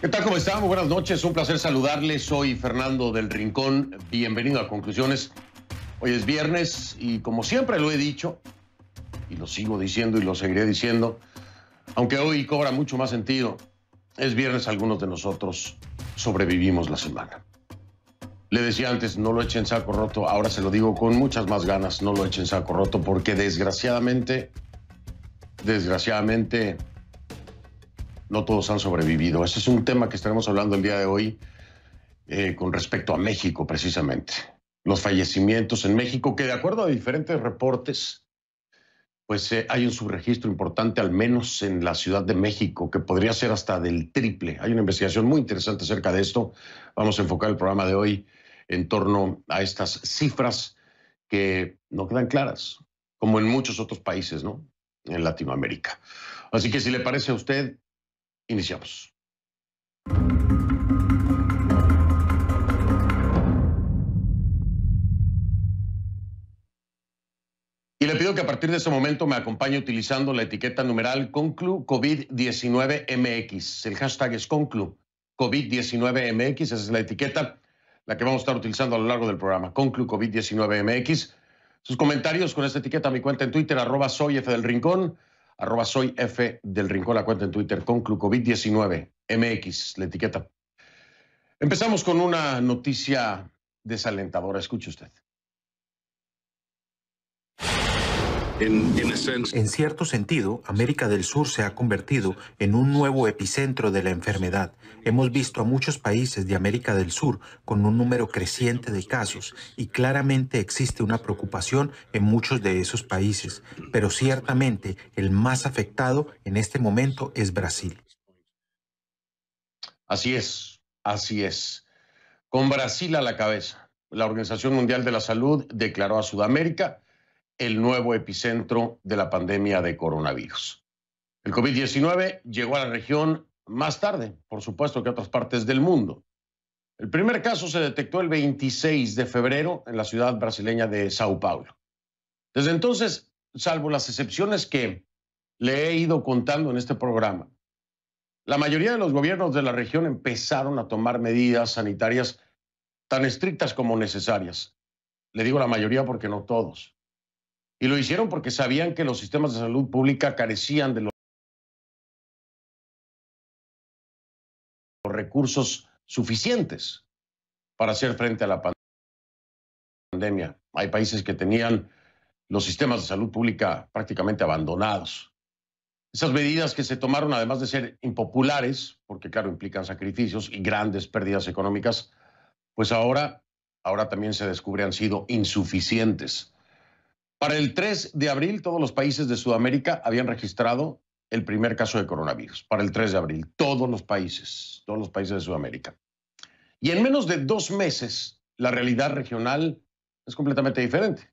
¿Qué tal? ¿Cómo estamos? buenas noches. Un placer saludarles. Soy Fernando del Rincón. Bienvenido a Conclusiones. Hoy es viernes y como siempre lo he dicho, y lo sigo diciendo y lo seguiré diciendo, aunque hoy cobra mucho más sentido, es viernes algunos de nosotros sobrevivimos la semana. Le decía antes, no lo echen saco roto, ahora se lo digo con muchas más ganas, no lo echen saco roto porque desgraciadamente, desgraciadamente, no todos han sobrevivido. Ese es un tema que estaremos hablando el día de hoy eh, con respecto a México, precisamente. Los fallecimientos en México, que de acuerdo a diferentes reportes, pues eh, hay un subregistro importante, al menos en la Ciudad de México, que podría ser hasta del triple. Hay una investigación muy interesante acerca de esto. Vamos a enfocar el programa de hoy en torno a estas cifras que no quedan claras, como en muchos otros países, ¿no? En Latinoamérica. Así que si le parece a usted, Iniciamos. Y le pido que a partir de ese momento me acompañe utilizando la etiqueta numeral Conclu COVID-19MX. El hashtag es Conclu COVID-19MX, esa es la etiqueta la que vamos a estar utilizando a lo largo del programa. Conclu COVID-19MX. Sus comentarios con esta etiqueta a mi cuenta en Twitter, arroba soy del Rincón arroba soy F del Rincón, la cuenta en Twitter con Clucovid19 MX, la etiqueta. Empezamos con una noticia desalentadora, escuche usted. En cierto sentido, América del Sur se ha convertido en un nuevo epicentro de la enfermedad. Hemos visto a muchos países de América del Sur con un número creciente de casos y claramente existe una preocupación en muchos de esos países, pero ciertamente el más afectado en este momento es Brasil. Así es, así es. Con Brasil a la cabeza, la Organización Mundial de la Salud declaró a Sudamérica el nuevo epicentro de la pandemia de coronavirus. El COVID-19 llegó a la región más tarde, por supuesto, que a otras partes del mundo. El primer caso se detectó el 26 de febrero en la ciudad brasileña de Sao Paulo. Desde entonces, salvo las excepciones que le he ido contando en este programa, la mayoría de los gobiernos de la región empezaron a tomar medidas sanitarias tan estrictas como necesarias. Le digo la mayoría porque no todos. Y lo hicieron porque sabían que los sistemas de salud pública carecían de los recursos suficientes para hacer frente a la pandemia. Hay países que tenían los sistemas de salud pública prácticamente abandonados. Esas medidas que se tomaron, además de ser impopulares, porque claro, implican sacrificios y grandes pérdidas económicas, pues ahora, ahora también se descubre han sido insuficientes. Para el 3 de abril, todos los países de Sudamérica habían registrado el primer caso de coronavirus. Para el 3 de abril, todos los países, todos los países de Sudamérica. Y en menos de dos meses, la realidad regional es completamente diferente.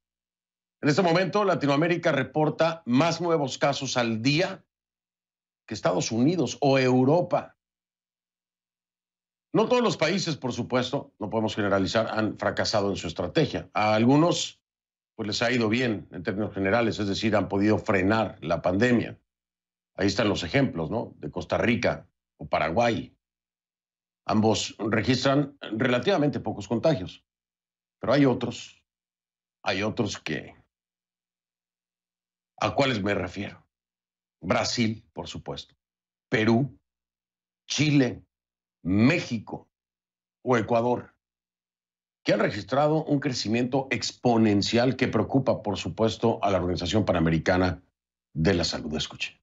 En este momento, Latinoamérica reporta más nuevos casos al día que Estados Unidos o Europa. No todos los países, por supuesto, no podemos generalizar, han fracasado en su estrategia. A algunos pues les ha ido bien en términos generales, es decir, han podido frenar la pandemia. Ahí están los ejemplos, ¿no? De Costa Rica o Paraguay. Ambos registran relativamente pocos contagios, pero hay otros, hay otros que... ¿A cuáles me refiero? Brasil, por supuesto, Perú, Chile, México o Ecuador que han registrado un crecimiento exponencial que preocupa, por supuesto, a la Organización Panamericana de la Salud. Escuche.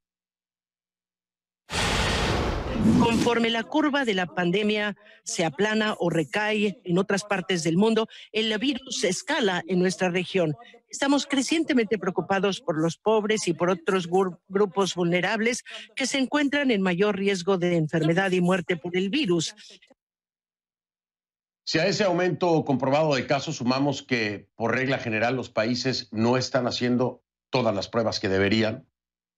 Conforme la curva de la pandemia se aplana o recae en otras partes del mundo, el virus escala en nuestra región. Estamos crecientemente preocupados por los pobres y por otros grupos vulnerables que se encuentran en mayor riesgo de enfermedad y muerte por el virus. Si a ese aumento comprobado de casos sumamos que por regla general los países no están haciendo todas las pruebas que deberían,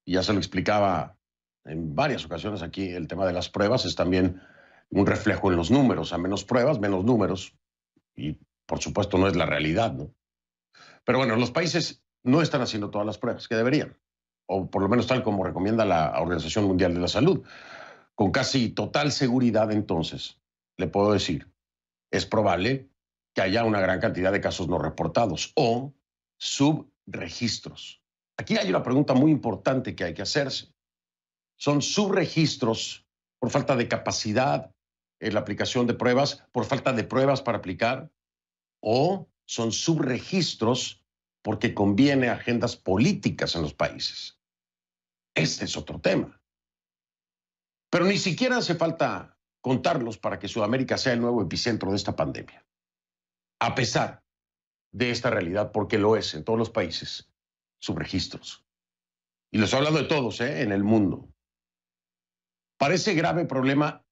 y ya se lo explicaba en varias ocasiones aquí, el tema de las pruebas es también un reflejo en los números, a menos pruebas, menos números, y por supuesto no es la realidad, ¿no? Pero bueno, los países no están haciendo todas las pruebas que deberían, o por lo menos tal como recomienda la Organización Mundial de la Salud. Con casi total seguridad entonces, le puedo decir es probable que haya una gran cantidad de casos no reportados o subregistros. Aquí hay una pregunta muy importante que hay que hacerse. Son subregistros por falta de capacidad en la aplicación de pruebas, por falta de pruebas para aplicar, o son subregistros porque conviene agendas políticas en los países. Este es otro tema. Pero ni siquiera hace falta contarlos para que Sudamérica sea el nuevo epicentro de esta pandemia. A pesar de esta realidad, porque lo es en todos los países, subregistros, registros. Y los hablado de todos, ¿eh? en el mundo. Para ese grave problema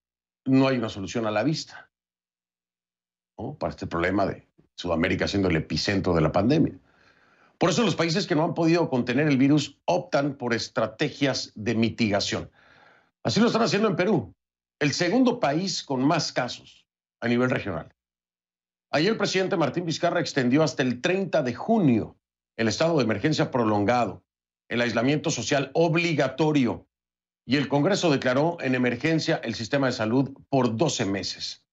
no hay una solución a la vista. Para este problema de Sudamérica siendo el epicentro de la pandemia. Por eso los países que no han podido contener el virus optan por estrategias de mitigación. Así lo están haciendo en Perú el segundo país con más casos a nivel regional. Ayer el presidente Martín Vizcarra extendió hasta el 30 de junio el estado de emergencia prolongado, el aislamiento social obligatorio y el Congreso declaró en emergencia el sistema de salud por 12 meses.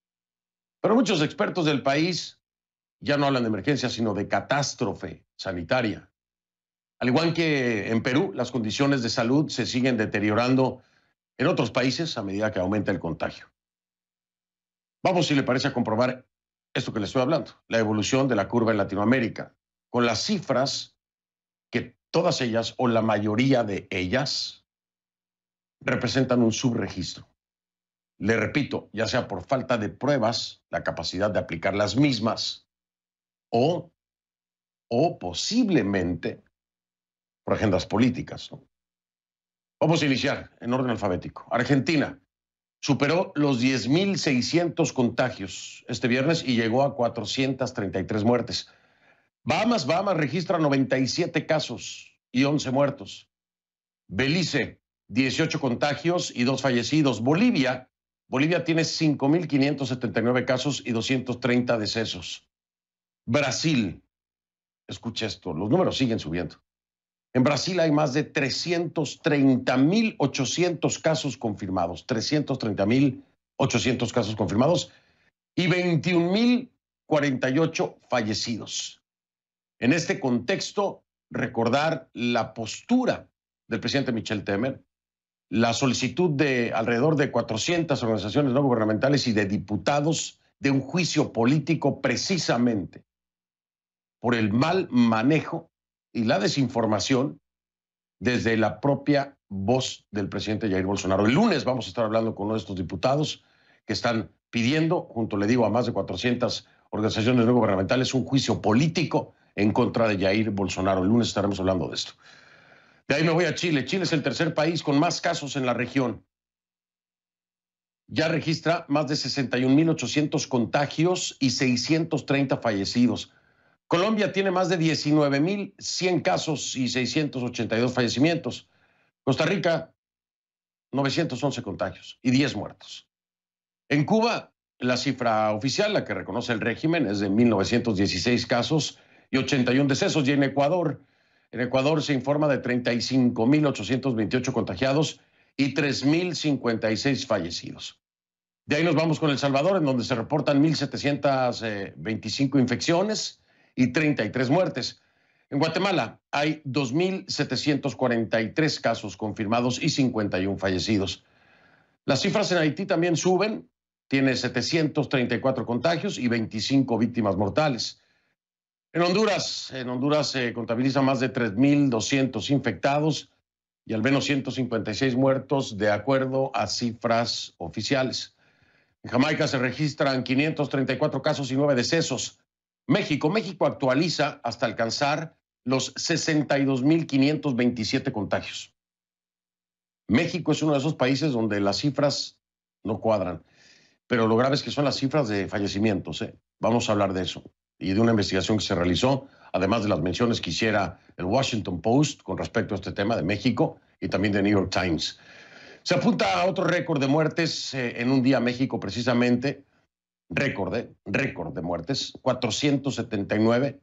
Pero muchos expertos del país ya no hablan de emergencia, sino de catástrofe sanitaria. Al igual que en Perú, las condiciones de salud se siguen deteriorando en otros países a medida que aumenta el contagio. Vamos, si le parece, a comprobar esto que le estoy hablando, la evolución de la curva en Latinoamérica, con las cifras que todas ellas o la mayoría de ellas representan un subregistro. Le repito, ya sea por falta de pruebas, la capacidad de aplicar las mismas, o, o posiblemente por agendas políticas. ¿no? Vamos a iniciar en orden alfabético. Argentina superó los 10.600 contagios este viernes y llegó a 433 muertes. Bahamas, Bahamas registra 97 casos y 11 muertos. Belice, 18 contagios y 2 fallecidos. Bolivia, Bolivia tiene 5.579 casos y 230 decesos. Brasil, escucha esto, los números siguen subiendo. En Brasil hay más de 330.800 casos confirmados, 330.800 casos confirmados y 21.048 fallecidos. En este contexto, recordar la postura del presidente Michel Temer, la solicitud de alrededor de 400 organizaciones no gubernamentales y de diputados de un juicio político precisamente por el mal manejo y la desinformación desde la propia voz del presidente Jair Bolsonaro. El lunes vamos a estar hablando con uno de estos diputados que están pidiendo, junto le digo a más de 400 organizaciones no gubernamentales, un juicio político en contra de Jair Bolsonaro. El lunes estaremos hablando de esto. De ahí me voy a Chile. Chile es el tercer país con más casos en la región. Ya registra más de 61.800 contagios y 630 fallecidos. Colombia tiene más de 19.100 casos y 682 fallecimientos. Costa Rica, 911 contagios y 10 muertos. En Cuba, la cifra oficial, la que reconoce el régimen, es de 1.916 casos y 81 decesos. Y en Ecuador, en Ecuador se informa de 35.828 contagiados y 3.056 fallecidos. De ahí nos vamos con El Salvador, en donde se reportan 1.725 infecciones y 33 muertes. En Guatemala hay 2.743 casos confirmados y 51 fallecidos. Las cifras en Haití también suben, tiene 734 contagios y 25 víctimas mortales. En Honduras, en Honduras se contabiliza más de 3.200 infectados y al menos 156 muertos de acuerdo a cifras oficiales. En Jamaica se registran 534 casos y 9 decesos. México. México actualiza hasta alcanzar los 62.527 contagios. México es uno de esos países donde las cifras no cuadran, pero lo grave es que son las cifras de fallecimientos. ¿eh? Vamos a hablar de eso y de una investigación que se realizó, además de las menciones que hiciera el Washington Post con respecto a este tema de México y también de New York Times. Se apunta a otro récord de muertes eh, en un día México precisamente récord, ¿eh? récord de muertes, 479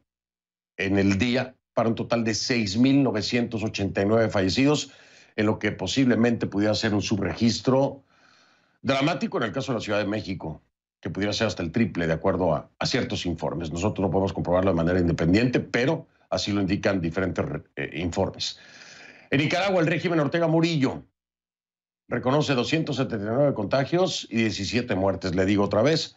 en el día, para un total de 6.989 fallecidos, en lo que posiblemente pudiera ser un subregistro dramático en el caso de la Ciudad de México, que pudiera ser hasta el triple, de acuerdo a, ciertos informes. Nosotros no podemos comprobarlo de manera independiente, pero así lo indican diferentes eh, informes. En Nicaragua, el régimen Ortega Murillo reconoce 279 contagios y 17 muertes. Le digo otra vez,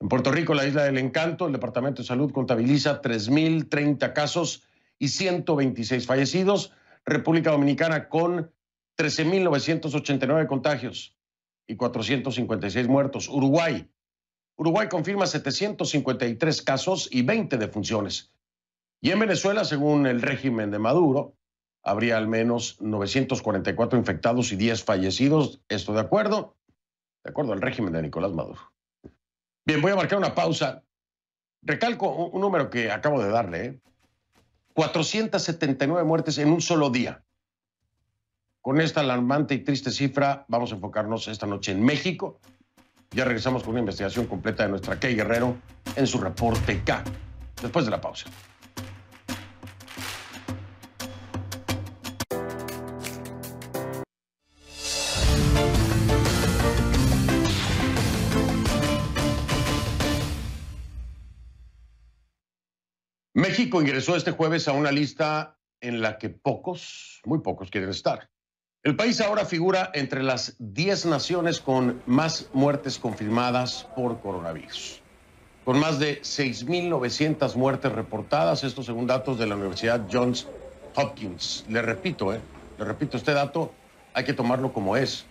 En Puerto Rico, la isla del encanto, el Departamento de Salud contabiliza 3.030 casos y 126 fallecidos. República Dominicana con 13.989 contagios y 456 muertos. Uruguay. Uruguay confirma 753 casos y 20 defunciones. Y en Venezuela, según el régimen de Maduro, habría al menos 944 infectados y 10 fallecidos. Esto de acuerdo, de acuerdo al régimen de Nicolás Maduro. Bien, voy a marcar una pausa. Recalco un número que acabo de darle. 479 ¿eh? muertes en un solo día. Con esta alarmante y triste cifra vamos a enfocarnos esta noche en México. Ya regresamos con una investigación completa de nuestra Key Guerrero en su reporte K, después de la pausa. México ingresó este jueves a una lista en la que pocos, muy pocos quieren estar. El país ahora figura entre las 10 naciones con más muertes confirmadas por coronavirus. Con más de 6.900 muertes reportadas, esto según datos de la Universidad Johns Hopkins. Le repito, eh, le repito, este dato hay que tomarlo como es.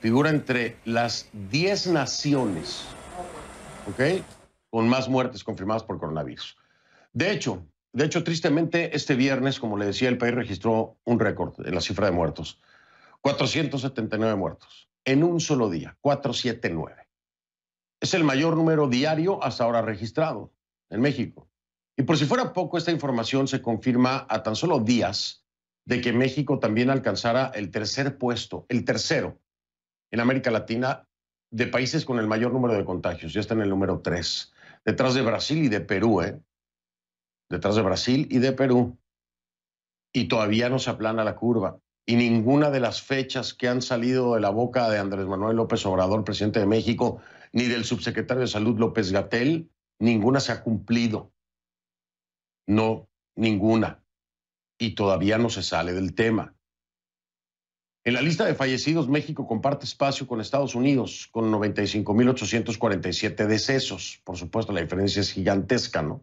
Figura entre las 10 naciones, ¿ok? Con más muertes confirmadas por coronavirus. De hecho, de hecho, tristemente, este viernes, como le decía, el país registró un récord en la cifra de muertos. 479 muertos en un solo día, 479. Es el mayor número diario hasta ahora registrado en México. Y por si fuera poco, esta información se confirma a tan solo días de que México también alcanzara el tercer puesto, el tercero en América Latina de países con el mayor número de contagios. Ya está en el número tres, detrás de Brasil y de Perú, ¿eh? detrás de Brasil y de Perú. Y todavía no se aplana la curva. Y ninguna de las fechas que han salido de la boca de Andrés Manuel López Obrador, presidente de México, ni del subsecretario de Salud López Gatel, ninguna se ha cumplido. No, ninguna. Y todavía no se sale del tema. En la lista de fallecidos, México comparte espacio con Estados Unidos, con 95.847 decesos. Por supuesto, la diferencia es gigantesca, ¿no?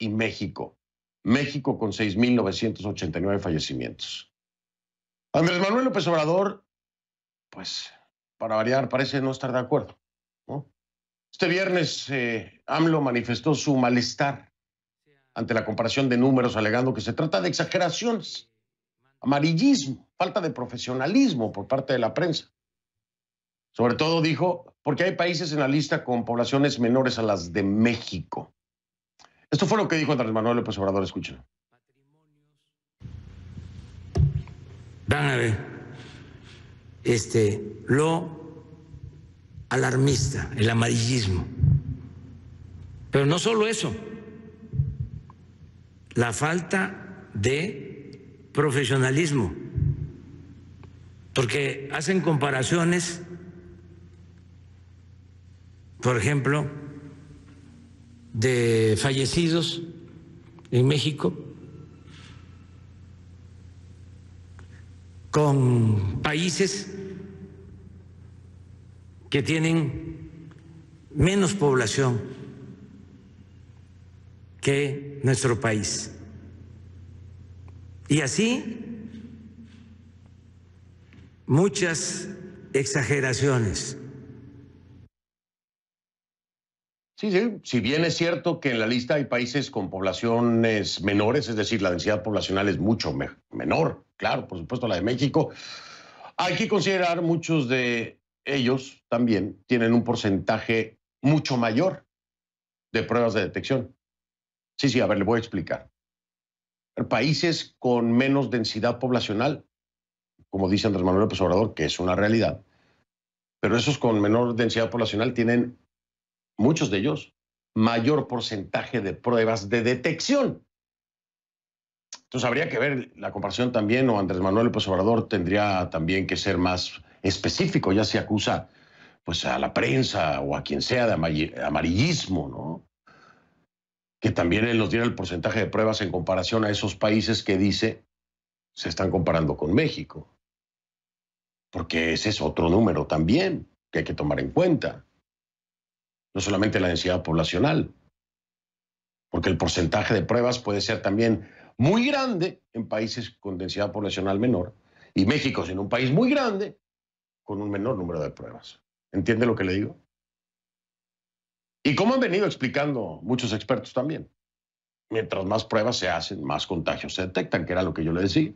y México. México con 6.989 fallecimientos. Andrés Manuel López Obrador, pues, para variar, parece no estar de acuerdo. Este viernes eh, AMLO manifestó su malestar ante la comparación de números, alegando que se trata de exageraciones, amarillismo, falta de profesionalismo por parte de la prensa. Sobre todo dijo, porque hay países en la lista con poblaciones menores a las de México. Esto fue lo que dijo Andrés Manuel López Obrador, escuchen. Van a ver este, lo alarmista, el amarillismo. Pero no solo eso, la falta de profesionalismo, porque hacen comparaciones, por ejemplo, de fallecidos en México, con países que tienen menos población que nuestro país. Y así muchas exageraciones. Sí, sí. Si bien es cierto que en la lista hay países con poblaciones menores, es decir, la densidad poblacional es mucho menor, claro, por supuesto la de México, hay que considerar muchos de ellos también tienen un porcentaje mucho mayor de pruebas de detección. Sí, sí, a ver, le voy a explicar. Países con menos densidad poblacional, como dice Andrés Manuel López Obrador, que es una realidad, pero esos con menor densidad poblacional tienen muchos de ellos, mayor porcentaje de pruebas de detección. Entonces habría que ver la comparación también, o Andrés Manuel López Obrador tendría también que ser más específico, ya se acusa pues a la prensa o a quien sea de amarillismo, ¿no? Que también él nos diera el porcentaje de pruebas en comparación a esos países que dice se están comparando con México. Porque ese es otro número también que hay que tomar en cuenta no solamente la densidad poblacional, porque el porcentaje de pruebas puede ser también muy grande en países con densidad poblacional menor, y México siendo un país muy grande con un menor número de pruebas. ¿Entiende lo que le digo? Y como han venido explicando muchos expertos también, mientras más pruebas se hacen, más contagios se detectan, que era lo que yo le decía.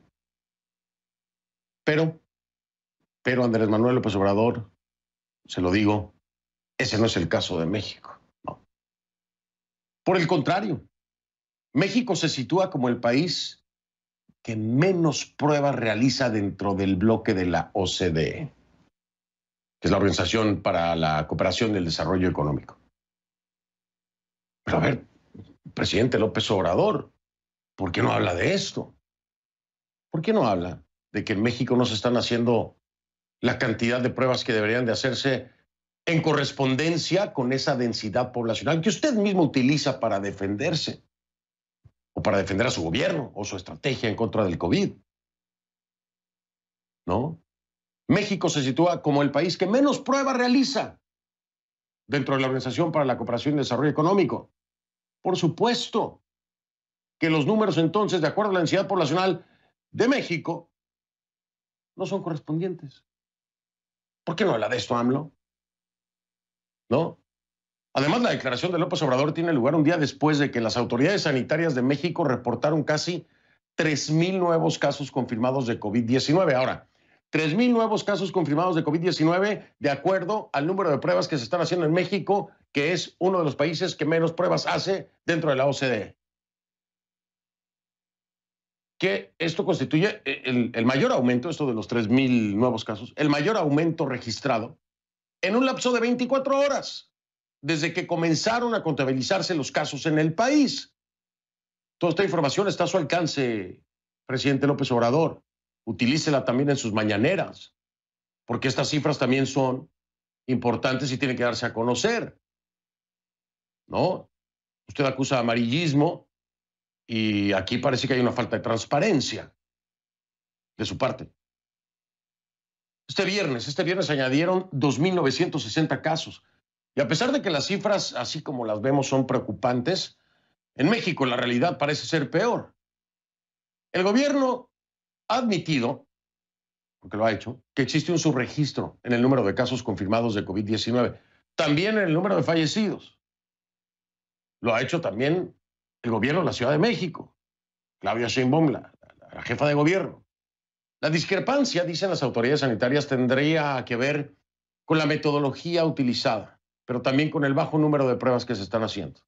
Pero, pero Andrés Manuel López Obrador, se lo digo, ese no es el caso de México. Por el contrario, México se sitúa como el país que menos pruebas realiza dentro del bloque de la OCDE, que es la Organización para la Cooperación el Desarrollo Económico. Pero a ver, presidente López Obrador, ¿por qué no habla de esto? ¿Por qué no habla de que en México no se están haciendo la cantidad de pruebas que deberían de hacerse en correspondencia con esa densidad poblacional que usted mismo utiliza para defenderse o para defender a su gobierno o su estrategia en contra del COVID. ¿No? México se sitúa como el país que menos pruebas realiza dentro de la Organización para la Cooperación y Desarrollo Económico. Por supuesto que los números entonces, de acuerdo a la densidad poblacional de México, no son correspondientes. ¿Por qué no habla de esto, AMLO? Además, la declaración de López Obrador tiene lugar un día después de que las autoridades sanitarias de México reportaron casi 3.000 nuevos casos confirmados de COVID-19. Ahora, 3.000 nuevos casos confirmados de COVID-19 de acuerdo al número de pruebas que se están haciendo en México, que es uno de los países que menos pruebas hace dentro de la OCDE. Que esto constituye el, el mayor aumento, esto de los 3.000 nuevos casos, el mayor aumento registrado en un lapso de 24 horas, desde que comenzaron a contabilizarse los casos en el país. Toda esta información está a su alcance, presidente López Obrador. Utilícela también en sus mañaneras, porque estas cifras también son importantes y tienen que darse a conocer. ¿No? Usted acusa de amarillismo y aquí parece que hay una falta de transparencia de su parte. Este viernes, este viernes añadieron 2.960 casos. Y a pesar de que las cifras, así como las vemos, son preocupantes, en México la realidad parece ser peor. El gobierno ha admitido, porque lo ha hecho, que existe un subregistro en el número de casos confirmados de COVID-19, también en el número de fallecidos. Lo ha hecho también el gobierno de la Ciudad de México, Claudia Sheinbaum, la jefa de gobierno. La discrepancia, dicen las autoridades sanitarias, tendría que ver con la metodología utilizada, pero también con el bajo número de pruebas que se están haciendo.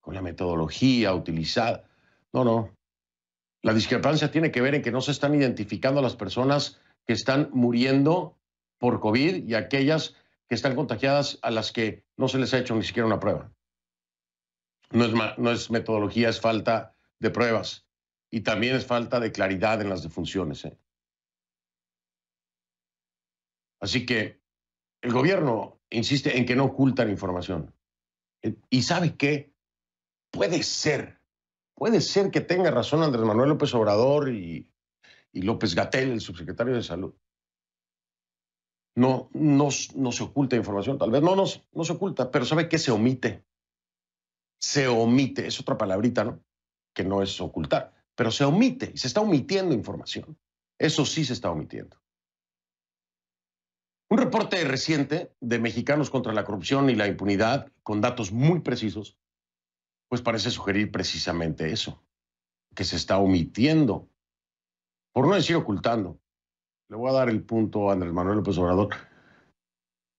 Con la metodología utilizada. No, no. La discrepancia tiene que ver en que no se están identificando a las personas que están muriendo por COVID y aquellas que están contagiadas a las que no se les ha hecho ni siquiera una prueba. No es, no es metodología, es falta de pruebas. Y también es falta de claridad en las defunciones. ¿eh? Así que el gobierno insiste en que no ocultan información. Eh, ¿Y sabe qué? Puede ser, puede ser que tenga razón Andrés Manuel López Obrador y, López Gatel, el subsecretario de Salud. No, no, se oculta información, tal vez no, no, no se oculta, pero ¿sabe qué se omite? Se omite, es otra palabrita, ¿no? Que no es ocultar pero se omite y se está omitiendo información. Eso sí se está omitiendo. Un reporte reciente de Mexicanos contra la Corrupción y la Impunidad, con datos muy precisos, pues parece sugerir precisamente eso, que se está omitiendo, por no decir ocultando. Le voy a dar el punto a Andrés Manuel López Obrador.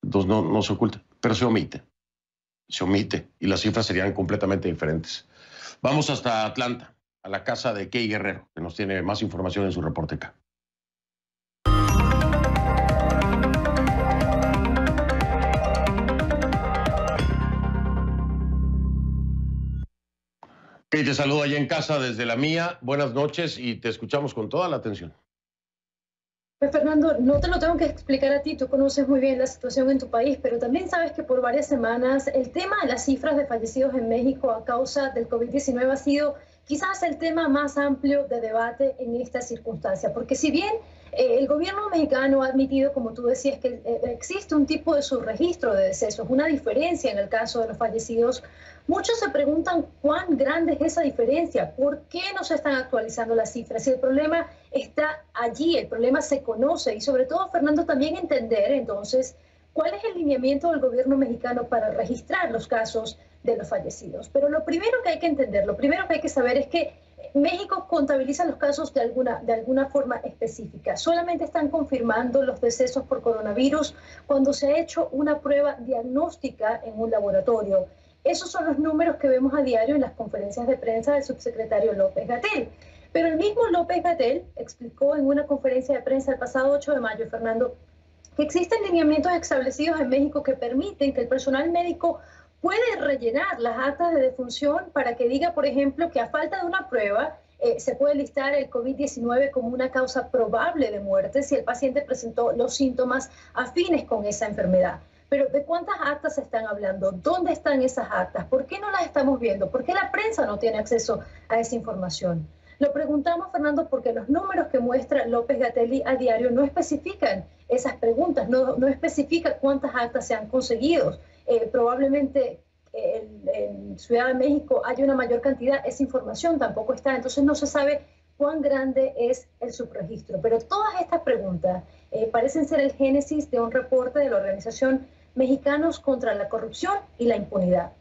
Entonces no, no se oculta, pero se omite. Se omite y las cifras serían completamente diferentes. Vamos hasta Atlanta a la casa de Key Guerrero, que nos tiene más información en su reporte acá. Key, te saludo allá en casa desde la mía. Buenas noches y te escuchamos con toda la atención. Pues Fernando, no te lo tengo que explicar a ti, tú conoces muy bien la situación en tu país, pero también sabes que por varias semanas el tema de las cifras de fallecidos en México a causa del COVID-19 ha sido quizás el tema más amplio de debate en esta circunstancia, porque si bien eh, el gobierno mexicano ha admitido, como tú decías, que eh, existe un tipo de subregistro de decesos, una diferencia en el caso de los fallecidos. Muchos se preguntan cuán grande es esa diferencia, por qué no se están actualizando las cifras. Si el problema está allí, el problema se conoce y sobre todo, Fernando, también entender entonces cuál es el lineamiento del gobierno mexicano para registrar los casos de los fallecidos. Pero lo primero que hay que entender, lo primero que hay que saber es que México contabiliza los casos de alguna, de alguna forma específica. Solamente están confirmando los decesos por coronavirus cuando se ha hecho una prueba diagnóstica en un laboratorio. Esos son los números que vemos a diario en las conferencias de prensa del subsecretario López Gatel. Pero el mismo López Gatel explicó en una conferencia de prensa el pasado 8 de mayo, Fernando, que existen lineamientos establecidos en México que permiten que el personal médico puede rellenar las actas de defunción para que diga, por ejemplo, que a falta de una prueba eh, se puede listar el COVID-19 como una causa probable de muerte si el paciente presentó los síntomas afines con esa enfermedad. Pero ¿de cuántas actas se están hablando? ¿Dónde están esas actas? ¿Por qué no las estamos viendo? ¿Por qué la prensa no tiene acceso a esa información? Lo preguntamos, Fernando, porque los números que muestra López Gatelli a diario no especifican esas preguntas, no, no especifica cuántas actas se han conseguido eh, probablemente eh, en, Ciudad de México haya una mayor cantidad, esa información tampoco está, entonces no se sabe cuán grande es el subregistro. Pero todas estas preguntas eh, parecen ser el génesis de un reporte de la organización Mexicanos contra la Corrupción y la Impunidad.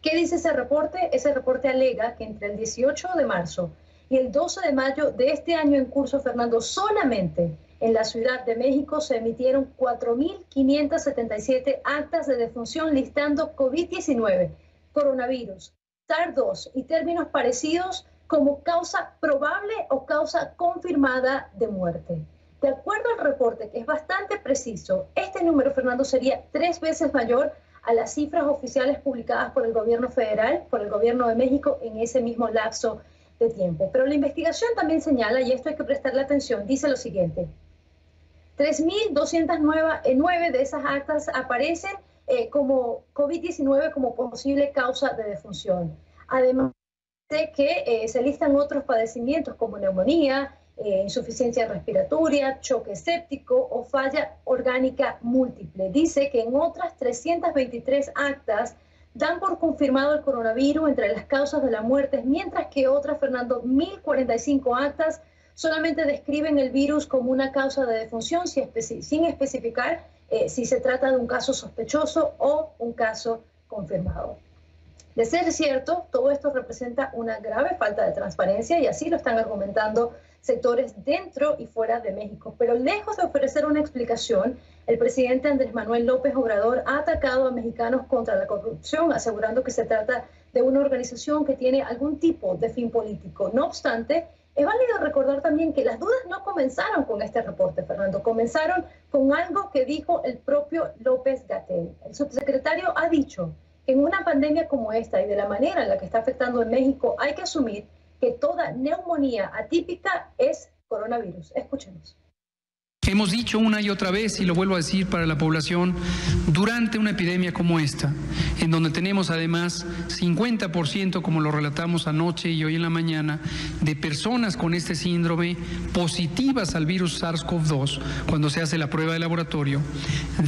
¿Qué dice ese reporte? Ese reporte alega que entre el 18 de marzo y el 12 de mayo de este año en curso, Fernando, solamente en la Ciudad de México se emitieron 4.577 actas de defunción listando COVID-19, coronavirus, SARS-2 y términos parecidos como causa probable o causa confirmada de muerte. De acuerdo al reporte, que es bastante preciso, este número, Fernando, sería tres veces mayor a las cifras oficiales publicadas por el gobierno federal, por el gobierno de México, en ese mismo lapso de tiempo. Pero la investigación también señala, y esto hay que prestarle atención, dice lo siguiente. 3.209 eh, de esas actas aparecen eh, como COVID-19 como posible causa de defunción. Además de que eh, se listan otros padecimientos como neumonía, insuficiencia respiratoria, choque séptico o falla orgánica múltiple. Dice que en otras 323 actas dan por confirmado el coronavirus entre las causas de la muerte, mientras que otras, Fernando, 1.045 actas solamente describen el virus como una causa de defunción sin, especificar eh, si se trata de un caso sospechoso o un caso confirmado. De ser cierto, todo esto representa una grave falta de transparencia y así lo están argumentando sectores dentro y fuera de México. Pero lejos de ofrecer una explicación, el presidente Andrés Manuel López Obrador ha atacado a mexicanos contra la corrupción, asegurando que se trata de una organización que tiene algún tipo de fin político. No obstante, es válido recordar también que las dudas no comenzaron con este reporte, Fernando, comenzaron con algo que dijo el propio López Gatel. El subsecretario ha dicho que en una pandemia como esta y de la manera en la que está afectando en México hay que asumir que toda neumonía atípica es coronavirus. Escuchemos. Hemos dicho una y otra vez, y lo vuelvo a decir para la población, durante una epidemia como esta, en donde tenemos además 50%, como lo relatamos anoche y hoy en la mañana, de personas con este síndrome positivas al virus SARS-CoV-2, cuando se hace la prueba de laboratorio,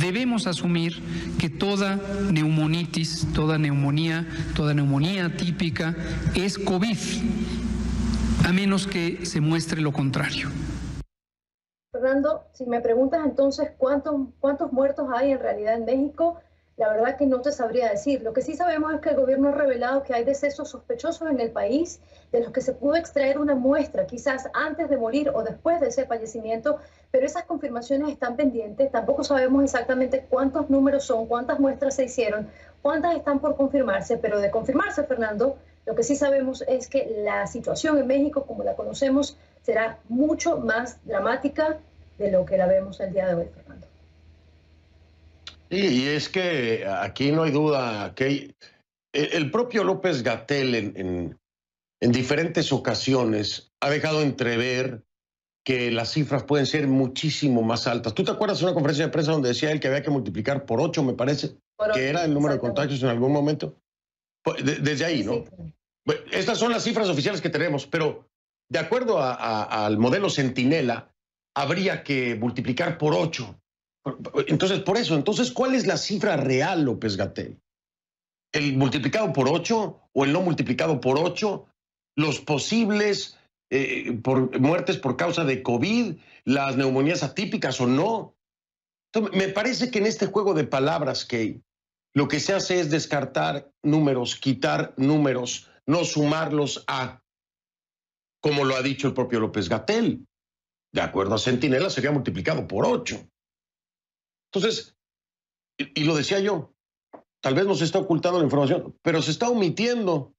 debemos asumir que toda neumonitis, toda neumonía, toda neumonía típica es COVID, a menos que se muestre lo contrario. Fernando, si me preguntas entonces cuántos, cuántos muertos hay en realidad en México, la verdad que no te sabría decir. Lo que sí sabemos es que el gobierno ha revelado que hay decesos sospechosos en el país de los que se pudo extraer una muestra, quizás antes de morir o después de ese fallecimiento, pero esas confirmaciones están pendientes. Tampoco sabemos exactamente cuántos números son, cuántas muestras se hicieron, cuántas están por confirmarse, pero de confirmarse, Fernando, lo que sí sabemos es que la situación en México, como la conocemos, será mucho más dramática de lo que la vemos el día de hoy, Fernando. y es que aquí no hay duda que el propio López Gatel en, en, diferentes ocasiones ha dejado entrever que las cifras pueden ser muchísimo más altas. ¿Tú te acuerdas de una conferencia de prensa donde decía él que había que multiplicar por ocho, me parece, que era el número de contactos en algún momento? Pues, desde ahí, ¿no? Estas son las cifras oficiales que tenemos, pero de acuerdo al modelo Centinela, habría que multiplicar por ocho. Entonces, por eso, entonces, ¿cuál es la cifra real, López Gatel? ¿El multiplicado por ocho o el no multiplicado por ocho? ¿Los posibles eh, muertes por causa de COVID? ¿Las neumonías atípicas o no? me parece que en este juego de palabras, que lo que se hace es descartar números, quitar números, no sumarlos a, como lo ha dicho el propio López Gatel de acuerdo a Centinela, sería multiplicado por ocho. Entonces, y, lo decía yo, tal vez no se está ocultando la información, pero se está omitiendo.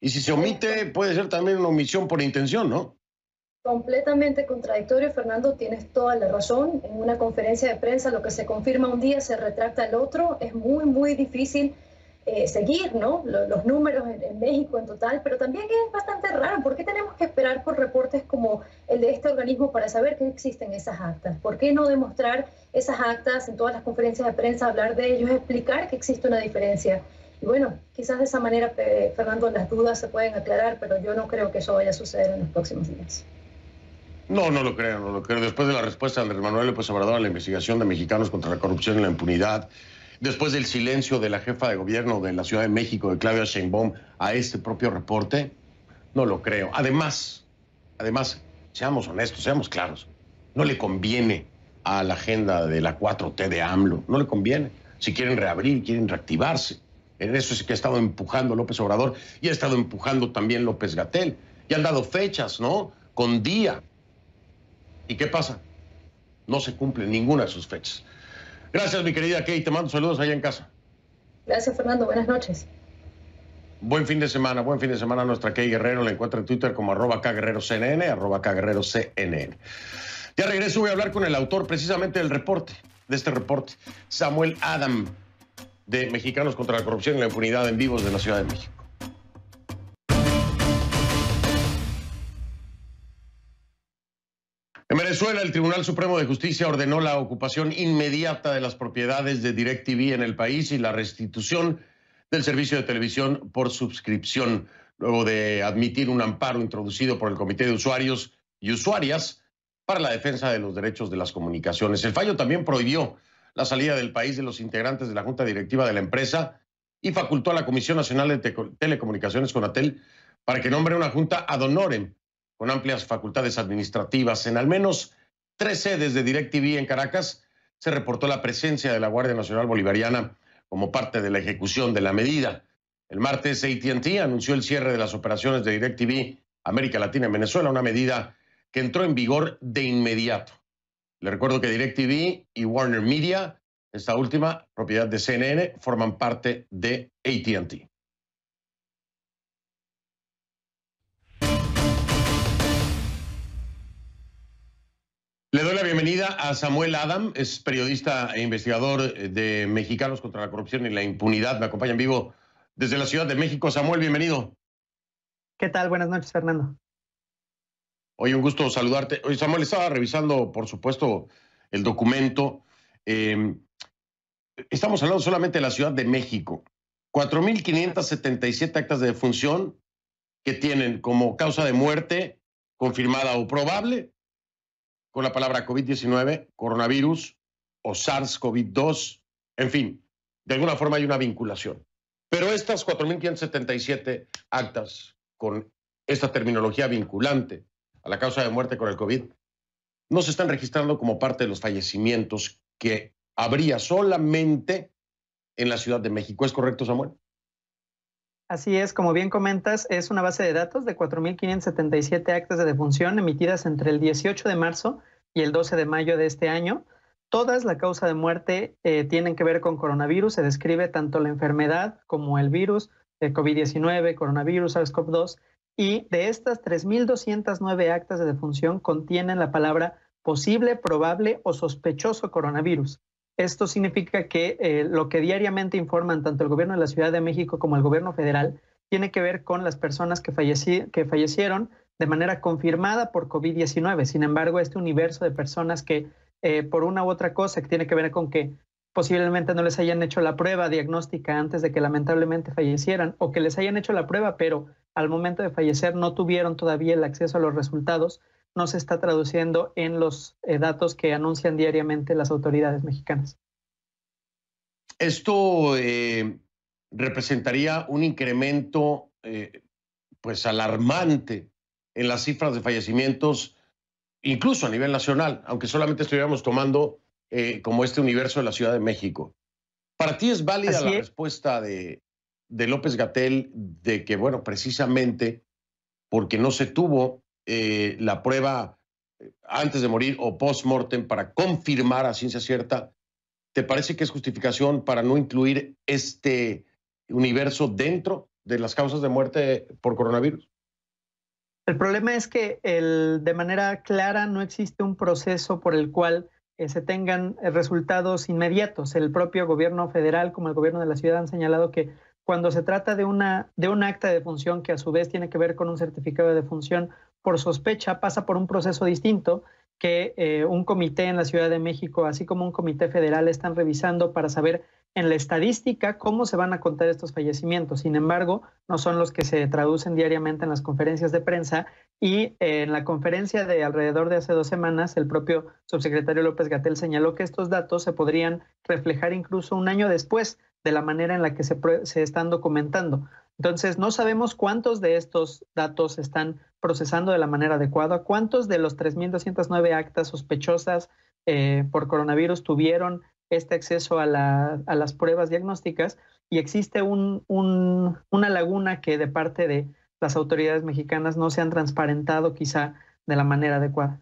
Y si se omite, puede ser también una omisión por intención, ¿no? Completamente contradictorio, Fernando, tienes toda la razón. En una conferencia de prensa lo que se confirma un día se retracta el otro. Es muy, muy difícil eh, seguir ¿no? los, números en, México en total, pero también es bastante raro. ¿Por qué tenemos que esperar por reportes como el de este organismo para saber que existen esas actas? ¿Por qué no demostrar esas actas en todas las conferencias de prensa, hablar de ellos, explicar que existe una diferencia? Y bueno, quizás de esa manera, Fernando, las dudas se pueden aclarar, pero yo no creo que eso vaya a suceder en los próximos días. No, no lo creo, no lo creo. Después de la respuesta de Manuel López Obrador a la investigación de mexicanos contra la corrupción y la impunidad, después del silencio de la jefa de gobierno de la Ciudad de México, de Claudia Sheinbaum, a este propio reporte? No lo creo. Además, además, seamos honestos, seamos claros, no le conviene a la agenda de la 4T de AMLO, no le conviene. Si quieren reabrir, quieren reactivarse. En eso es que ha estado empujando López Obrador y ha estado empujando también López Gatel. Y han dado fechas, ¿no? Con día. ¿Y qué pasa? No se cumple ninguna de sus fechas. Gracias, mi querida Kate. Te mando saludos allá en casa. Gracias, Fernando. Buenas noches. Buen fin de semana, buen fin de semana a nuestra Kay Guerrero. La encuentra en Twitter como arroba CNN, arroba CNN. Ya regreso, voy a hablar con el autor precisamente del reporte, de este reporte, Samuel Adam, de Mexicanos contra la Corrupción y la Impunidad en Vivos de la Ciudad de México. Venezuela, el Tribunal Supremo de Justicia ordenó la ocupación inmediata de las propiedades de DirecTV en el país y la restitución del servicio de televisión por suscripción, luego de admitir un amparo introducido por el Comité de Usuarios y Usuarias para la defensa de los derechos de las comunicaciones. El fallo también prohibió la salida del país de los integrantes de la Junta Directiva de la empresa y facultó a la Comisión Nacional de Telecomunicaciones, CONATEL, para que nombre una junta ad honorem con amplias facultades administrativas. En al menos tres sedes de DirecTV en Caracas se reportó la presencia de la Guardia Nacional Bolivariana como parte de la ejecución de la medida. El martes ATT anunció el cierre de las operaciones de DirecTV América Latina en Venezuela, una medida que entró en vigor de inmediato. Le recuerdo que DirecTV y Warner Media, esta última propiedad de CNN, forman parte de ATT. Le doy la bienvenida a Samuel Adam, es periodista e investigador eh, de Mexicanos contra la Corrupción y la Impunidad. Me acompaña en vivo desde la Ciudad de México. Samuel, bienvenido. ¿Qué tal? Buenas noches, Fernando. Hoy un gusto saludarte. Hoy Samuel estaba revisando, por supuesto, el documento. Em, estamos hablando solamente de la Ciudad de México. 4.577 actas de defunción que tienen como causa de muerte confirmada o probable con la palabra COVID-19, coronavirus o SARS-CoV-2, en fin, de alguna forma hay una vinculación. Pero estas 4.577 actas con esta terminología vinculante a la causa de muerte con el COVID no se están registrando como parte de los fallecimientos que habría solamente en la Ciudad de México. ¿Es correcto, Samuel? Así es, como bien comentas, es una base de datos de 4.577 actas de defunción emitidas entre el 18 de marzo y el 12 de mayo de este año. Todas la causa de muerte eh, tienen que ver con coronavirus. Se describe tanto la enfermedad como el virus, el COVID-19, coronavirus, SARS-CoV-2. Y de estas 3.209 actas de defunción contienen la palabra posible, probable o sospechoso coronavirus. Esto significa que eh, lo que diariamente informan tanto el gobierno de la Ciudad de México como el gobierno federal tiene que ver con las personas que, que fallecieron de manera confirmada por COVID-19. Sin embargo, este universo de personas que eh, por una u otra cosa que tiene que ver con que posiblemente no les hayan hecho la prueba diagnóstica antes de que lamentablemente fallecieran o que les hayan hecho la prueba, pero al momento de fallecer no tuvieron todavía el acceso a los resultados, no se está traduciendo en los eh, datos que anuncian diariamente las autoridades mexicanas. Esto eh, representaría un incremento eh, pues alarmante en las cifras de fallecimientos, incluso a nivel nacional, aunque solamente estuviéramos tomando como este universo de la Ciudad de México. Para ti es válida la respuesta de, de López Gatel de que, bueno, precisamente porque no se tuvo eh, la prueba eh, antes de morir o post-mortem para confirmar a ciencia cierta, ¿te parece que es justificación para no incluir este universo dentro de las causas de muerte por coronavirus? El problema es que el, de manera clara no existe un proceso por el cual eh, se tengan resultados inmediatos. El propio gobierno federal como el gobierno de la ciudad han señalado que cuando se trata de, una, de un acta de función que a su vez tiene que ver con un certificado de función, por sospecha pasa por un proceso distinto que eh, un comité en la Ciudad de México, así como un comité federal, están revisando para saber en la estadística cómo se van a contar estos fallecimientos. Sin embargo, no son los que se traducen diariamente en las conferencias de prensa y eh, en la conferencia de alrededor de hace dos semanas, el propio subsecretario López Gatel señaló que estos datos se podrían reflejar incluso un año después de la manera en la que se, se están documentando. Entonces, no sabemos cuántos de estos datos se están procesando de la manera adecuada, cuántos de los 3.209 actas sospechosas eh, por coronavirus tuvieron este acceso a, las pruebas diagnósticas y existe una laguna que de parte de las autoridades mexicanas no se han transparentado quizá de la manera adecuada.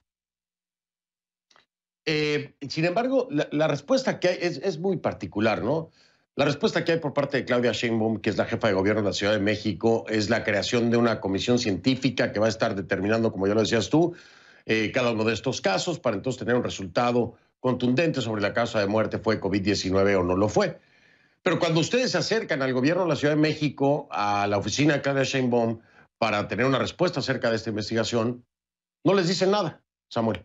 Eh, sin embargo, la, respuesta que hay es, es muy particular, ¿no? La respuesta que hay por parte de Claudia Sheinbaum, que es la jefa de gobierno de la Ciudad de México, es la creación de una comisión científica que va a estar determinando, como ya lo decías tú, eh, cada uno de estos casos para entonces tener un resultado contundente sobre la causa de muerte fue COVID-19 o no lo fue. Pero cuando ustedes se acercan al gobierno de la Ciudad de México, a la oficina de Claudia Sheinbaum, para tener una respuesta acerca de esta investigación, no les dicen nada, Samuel.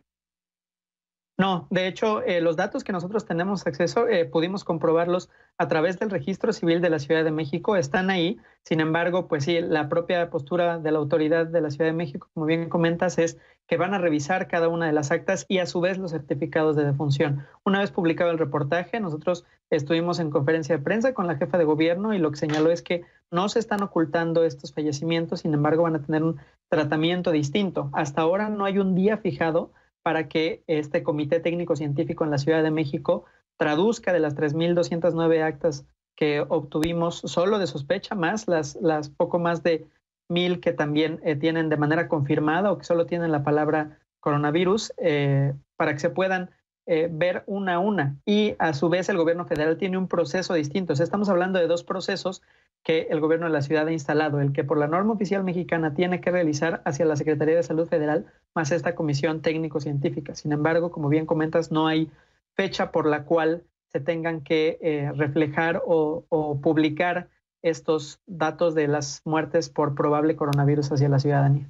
No, de hecho, eh, los datos que nosotros tenemos acceso, eh, pudimos comprobarlos a través del registro civil de la Ciudad de México, están ahí. Sin embargo, pues sí, la propia postura de la autoridad de la Ciudad de México, como bien comentas, es que van a revisar cada una de las actas y a su vez los certificados de defunción. Una vez publicado el reportaje, nosotros estuvimos en conferencia de prensa con la jefa de gobierno y lo que señaló es que no se están ocultando estos fallecimientos, sin embargo, van a tener un tratamiento distinto. Hasta ahora no hay un día fijado para que este Comité Técnico Científico en la Ciudad de México traduzca de las 3.209 actas que obtuvimos solo de sospecha, más las, las poco más de mil que también eh, tienen de manera confirmada o que solo tienen la palabra coronavirus, eh, para que se puedan eh, ver una a una. Y a su vez el gobierno federal tiene un proceso distinto. O sea, estamos hablando de dos procesos que el gobierno de la ciudad ha instalado, el que por la norma oficial mexicana tiene que realizar hacia la Secretaría de Salud Federal, más esta comisión técnico-científica. Sin embargo, como bien comentas, no hay fecha por la cual se tengan que eh, reflejar o, publicar estos datos de las muertes por probable coronavirus hacia la ciudadanía.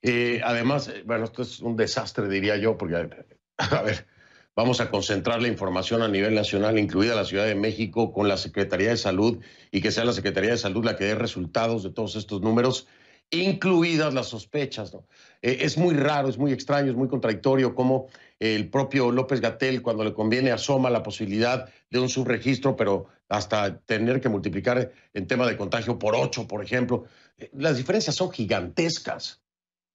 Eh, además, eh, bueno, esto es un desastre, diría yo, porque, a ver, Vamos a concentrar la información a nivel nacional, incluida la Ciudad de México, con la Secretaría de Salud y que sea la Secretaría de Salud la que dé resultados de todos estos números, incluidas las sospechas. Eh, es muy raro, es muy extraño, es muy contradictorio cómo eh, el propio López Gatel, cuando le conviene, asoma la posibilidad de un subregistro, pero hasta tener que multiplicar en tema de contagio por ocho, por ejemplo. Eh, las diferencias son gigantescas.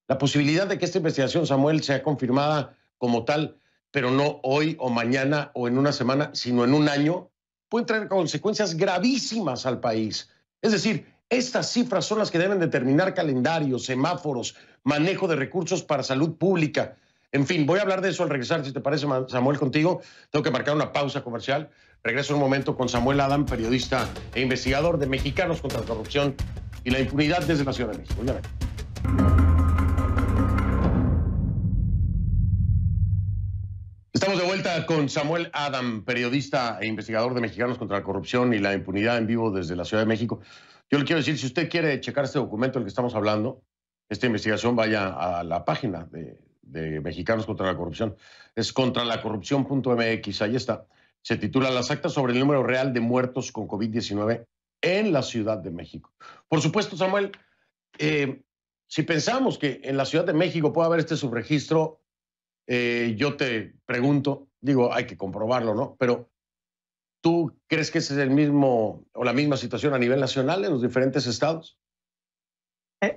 La posibilidad de que esta investigación, Samuel, sea confirmada como tal, pero no hoy o mañana o en una semana, sino en un año, pueden traer consecuencias gravísimas al país. Es decir, estas cifras son las que deben determinar calendarios, semáforos, manejo de recursos para salud pública. En fin, voy a hablar de eso al regresar, si te parece, Samuel, contigo. Tengo que marcar una pausa comercial. Regreso un momento con Samuel Adam, periodista e investigador de Mexicanos contra la Corrupción y la Impunidad desde la Ciudad de México. Estamos de vuelta con Samuel Adam, periodista e investigador de Mexicanos contra la Corrupción y la Impunidad en vivo desde la Ciudad de México. Yo le quiero decir, si usted quiere checar este documento del que estamos hablando, esta investigación vaya a la página de, Mexicanos contra la Corrupción. Es contralacorrupción.mx, ahí está. Se titula Las actas sobre el número real de muertos con COVID-19 en la Ciudad de México. Por supuesto, Samuel, eh, si pensamos que en la Ciudad de México puede haber este subregistro, eh, yo te pregunto, digo, hay que comprobarlo, ¿no? Pero ¿tú crees que ese es el mismo o la misma situación a nivel nacional en los diferentes estados?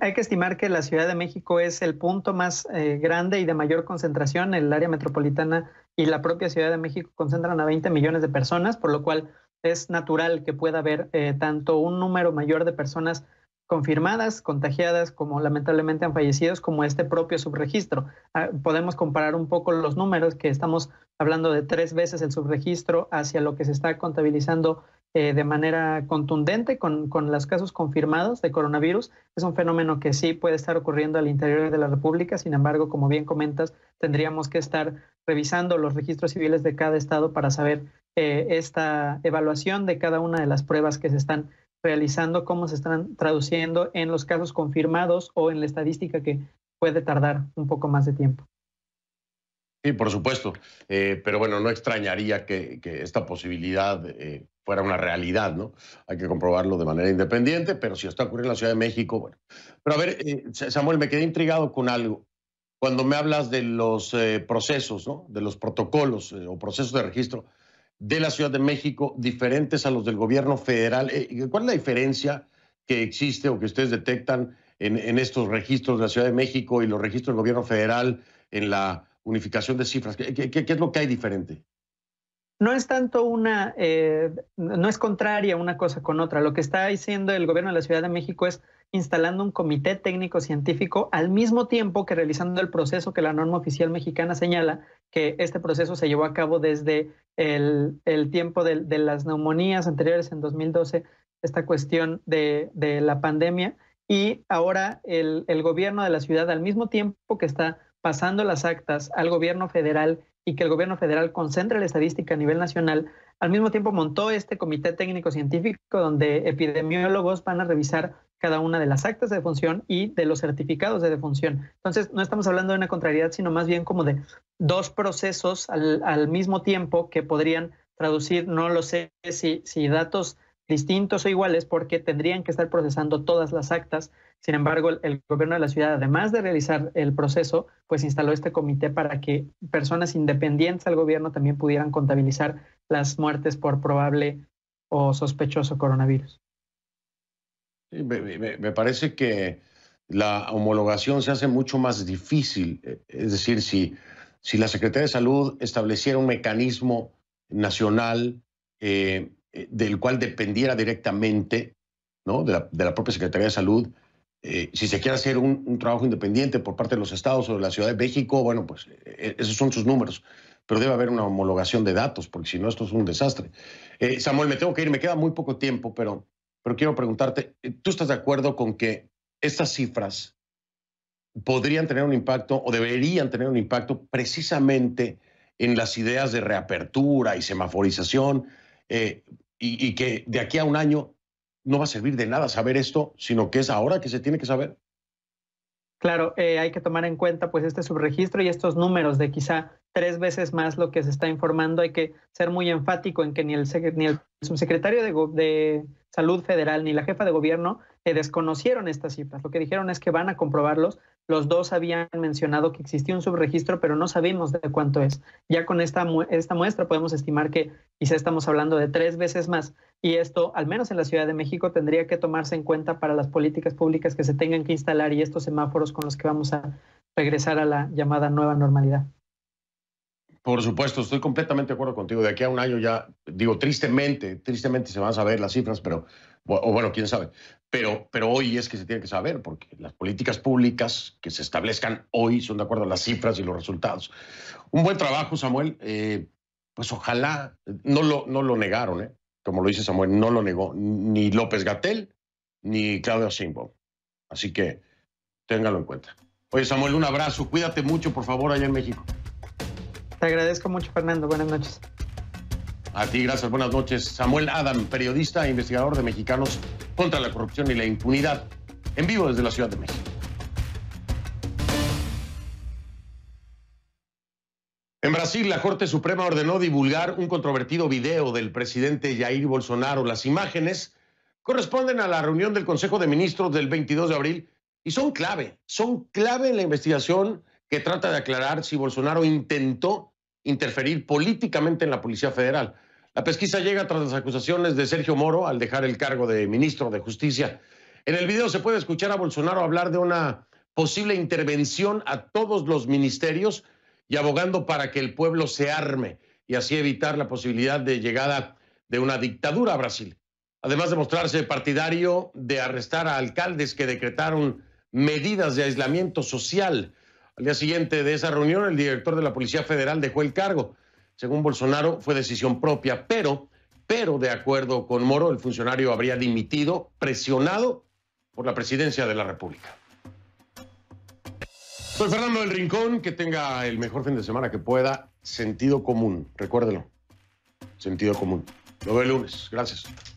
Hay que estimar que la Ciudad de México es el punto más eh, grande y de mayor concentración. El área metropolitana y la propia Ciudad de México concentran a 20 millones de personas, por lo cual es natural que pueda haber eh, tanto un número mayor de personas confirmadas, contagiadas, como lamentablemente han fallecidos, como este propio subregistro. Ah, podemos comparar un poco los números que estamos hablando de tres veces el subregistro hacia lo que se está contabilizando eh, de manera contundente con, los casos confirmados de coronavirus. Es un fenómeno que sí puede estar ocurriendo al interior de la República, sin embargo, como bien comentas, tendríamos que estar revisando los registros civiles de cada estado para saber eh, esta evaluación de cada una de las pruebas que se están realizando cómo se están traduciendo en los casos confirmados o en la estadística que puede tardar un poco más de tiempo. Sí, por supuesto, eh, pero bueno, no extrañaría que, esta posibilidad eh, fuera una realidad, ¿no? Hay que comprobarlo de manera independiente, pero si está ocurriendo en la Ciudad de México, bueno. Pero a ver, eh, Samuel, me quedé intrigado con algo. Cuando me hablas de los procesos, ¿no? De los protocolos o procesos de registro, de la Ciudad de México diferentes a los del gobierno federal. Eh, ¿Cuál es la diferencia que existe o que ustedes detectan en, estos registros de la Ciudad de México y los registros del gobierno federal en la unificación de cifras? ¿Qué, es lo que hay diferente? No es tanto una, eh, no es contraria una cosa con otra. Lo que está diciendo el gobierno de la Ciudad de México es instalando un comité técnico científico al mismo tiempo que realizando el proceso que la norma oficial mexicana señala que este proceso se llevó a cabo desde el, tiempo de, las neumonías anteriores en 2012, esta cuestión de, la pandemia. Y ahora el, el, gobierno de la ciudad, al mismo tiempo que está pasando las actas al gobierno federal y que el gobierno federal concentre la estadística a nivel nacional, al mismo tiempo montó este comité técnico científico donde epidemiólogos van a revisar cada una de las actas de defunción y de los certificados de defunción. Entonces, no estamos hablando de una contrariedad, sino más bien como de dos procesos al, mismo tiempo que podrían traducir, no lo sé si, si datos distintos o iguales porque tendrían que estar procesando todas las actas. Sin embargo, el, el, gobierno de la ciudad, además de realizar el proceso, pues instaló este comité para que personas independientes al gobierno también pudieran contabilizar las muertes por probable o sospechoso coronavirus me, parece que la homologación se hace mucho más difícil. Eh, es decir, si, si la Secretaría de Salud estableciera un mecanismo nacional eh, eh, del cual dependiera directamente ¿no? de, la, propia Secretaría de Salud, si se quiere hacer un, trabajo independiente por parte de los estados o de la Ciudad de México, bueno, pues esos son sus números. Pero debe haber una homologación de datos, porque si no, esto es un desastre. Samuel, me tengo que ir, me queda muy poco tiempo, pero pero quiero preguntarte, eh, ¿tú estás de acuerdo con que estas cifras podrían tener un impacto o deberían tener un impacto precisamente en las ideas de reapertura y semaforización eh, y que de aquí a un año no va a servir de nada saber esto, sino que es ahora que se tiene que saber? Claro, eh, hay que tomar en cuenta pues este subregistro y estos números de quizá tres veces más lo que se está informando. Hay que ser muy enfático en que ni el, ni el subsecretario de, Salud Federal ni la jefa de gobierno eh, desconocieron estas cifras. Lo que dijeron es que van a comprobarlos, los dos habían mencionado que existía un subregistro, pero no sabemos de cuánto es. Ya con esta, esta muestra podemos estimar que quizá estamos hablando de tres veces más y esto, al menos en la Ciudad de México, tendría que tomarse en cuenta para las políticas públicas que se tengan que instalar y estos semáforos con los que vamos a regresar a la llamada nueva normalidad. Por supuesto, estoy completamente de acuerdo contigo. De aquí a un año ya, digo, tristemente, tristemente se van a saber las cifras, pero, o bueno, quién sabe. Pero, pero hoy es que se tiene que saber, porque las políticas públicas que se establezcan hoy son de acuerdo a las cifras y los resultados. Un buen trabajo, Samuel. Eh, pues ojalá, no lo, no lo negaron, ¿eh? como lo dice Samuel, no lo negó ni López Gatel ni Claudio Sheinbaum. Así que téngalo en cuenta. Oye, Samuel, un abrazo. Cuídate mucho, por favor, allá en México. Te agradezco mucho, Fernando. Buenas noches. A ti, gracias. Buenas noches. Samuel Adam, periodista e investigador de Mexicanos contra la Corrupción y la Impunidad, en vivo desde la Ciudad de México. En Brasil, la Corte Suprema ordenó divulgar un controvertido video del presidente Jair Bolsonaro. Las imágenes corresponden a la reunión del Consejo de Ministros del 22 de abril y son clave, son clave en la investigación que trata de aclarar si Bolsonaro intentó interferir políticamente en la Policía Federal. La pesquisa llega tras las acusaciones de Sergio Moro al dejar el cargo de ministro de Justicia. En el video se puede escuchar a Bolsonaro hablar de una posible intervención a todos los ministerios y abogando para que el pueblo se arme y así evitar la posibilidad de llegada de una dictadura a Brasil. Además de mostrarse partidario de arrestar a alcaldes que decretaron medidas de aislamiento social al día siguiente de esa reunión, el director de la Policía Federal dejó el cargo. Según Bolsonaro, fue decisión propia, pero, pero de acuerdo con Moro, el funcionario habría dimitido, presionado por la presidencia de la República. Soy Fernando del Rincón, que tenga el mejor fin de semana que pueda. Sentido común, recuérdelo. Sentido común. Lo ve el lunes. Gracias.